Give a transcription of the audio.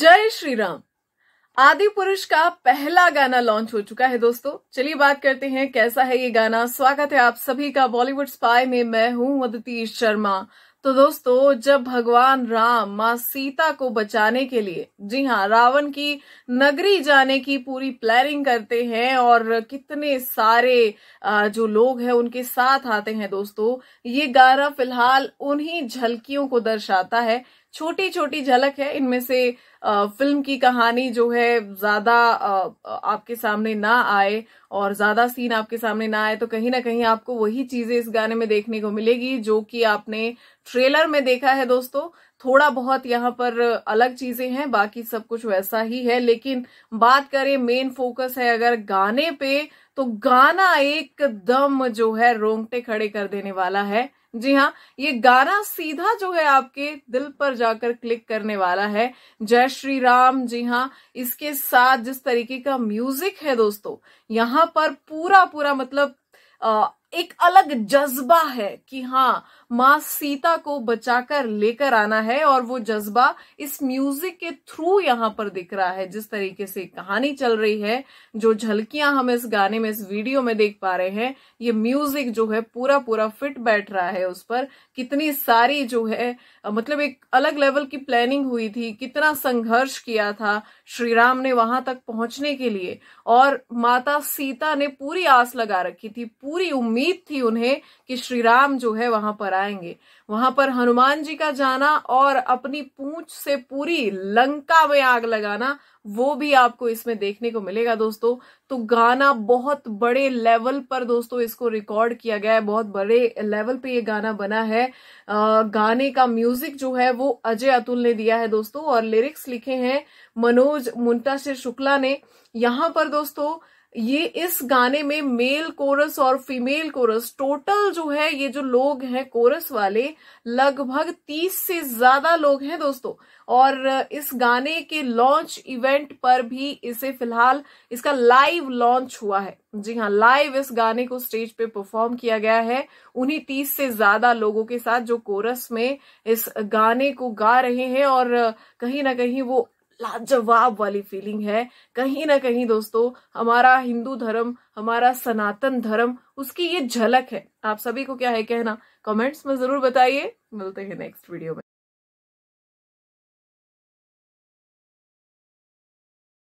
जय श्री राम आदि पुरुष का पहला गाना लॉन्च हो चुका है दोस्तों चलिए बात करते हैं कैसा है ये गाना स्वागत है आप सभी का बॉलीवुड स्पाई में मैं हूं अदिति शर्मा तो दोस्तों जब भगवान राम माँ सीता को बचाने के लिए जी हाँ रावण की नगरी जाने की पूरी प्लानिंग करते हैं और कितने सारे जो लोग हैं उनके साथ आते हैं दोस्तों ये गाना फिलहाल उन्हीं झलकियों को दर्शाता है छोटी छोटी झलक है इनमें से फिल्म की कहानी जो है ज्यादा आपके सामने ना आए और ज्यादा सीन आपके सामने ना आए तो कहीं ना कहीं आपको वही चीजें इस गाने में देखने को मिलेगी जो कि आपने ट्रेलर में देखा है दोस्तों थोड़ा बहुत यहाँ पर अलग चीजें हैं बाकी सब कुछ वैसा ही है लेकिन बात करें मेन फोकस है अगर गाने पे तो गाना एकदम जो है रोंगटे खड़े कर देने वाला है जी हाँ ये गाना सीधा जो है आपके दिल पर जाकर क्लिक करने वाला है जय श्री राम जी हाँ इसके साथ जिस तरीके का म्यूजिक है दोस्तों यहाँ पर पूरा पूरा मतलब एक अलग जज्बा है कि हाँ माँ सीता को बचाकर लेकर आना है और वो जज्बा इस म्यूजिक के थ्रू यहाँ पर दिख रहा है जिस तरीके से कहानी चल रही है जो झलकियां हम इस गाने में इस वीडियो में देख पा रहे हैं ये म्यूजिक जो है पूरा पूरा फिट बैठ रहा है उस पर कितनी सारी जो है मतलब एक अलग लेवल की प्लानिंग हुई थी कितना संघर्ष किया था श्री राम ने वहां तक पहुंचने के लिए और माता सीता ने पूरी आस लगा रखी थी पूरी उम्मीद उम्मीद थी उन्हें कि श्री राम जो है वहां पर आएंगे वहां पर हनुमान जी का जाना और अपनी पूंछ से पूरी लंका में आग लगाना वो भी आपको इसमें देखने को मिलेगा दोस्तों तो गाना बहुत बड़े लेवल पर दोस्तों इसको रिकॉर्ड किया गया है बहुत बड़े लेवल पे ये गाना बना है गाने का म्यूजिक जो है वो अजय अतुल ने दिया है दोस्तों और लिरिक्स लिखे हैं मनोज मुंटाशिर शुक्ला ने यहां पर दोस्तों ये इस गाने में मेल कोरस और फीमेल कोरस टोटल जो है ये जो लोग हैं कोरस वाले लगभग तीस से ज्यादा लोग हैं दोस्तों और इस गाने के लॉन्च इवेंट पर भी इसे फिलहाल इसका लाइव लॉन्च हुआ है जी हाँ लाइव इस गाने को स्टेज पे परफॉर्म किया गया है उन्हीं तीस से ज्यादा लोगों के साथ जो कोरस में इस गाने को गा रहे हैं और कहीं ना कहीं वो लाजवाब वाली फीलिंग है कहीं ना कहीं दोस्तों हमारा हिंदू धर्म हमारा सनातन धर्म उसकी ये झलक है आप सभी को क्या है कहना कमेंट्स में जरूर बताइए मिलते हैं नेक्स्ट वीडियो में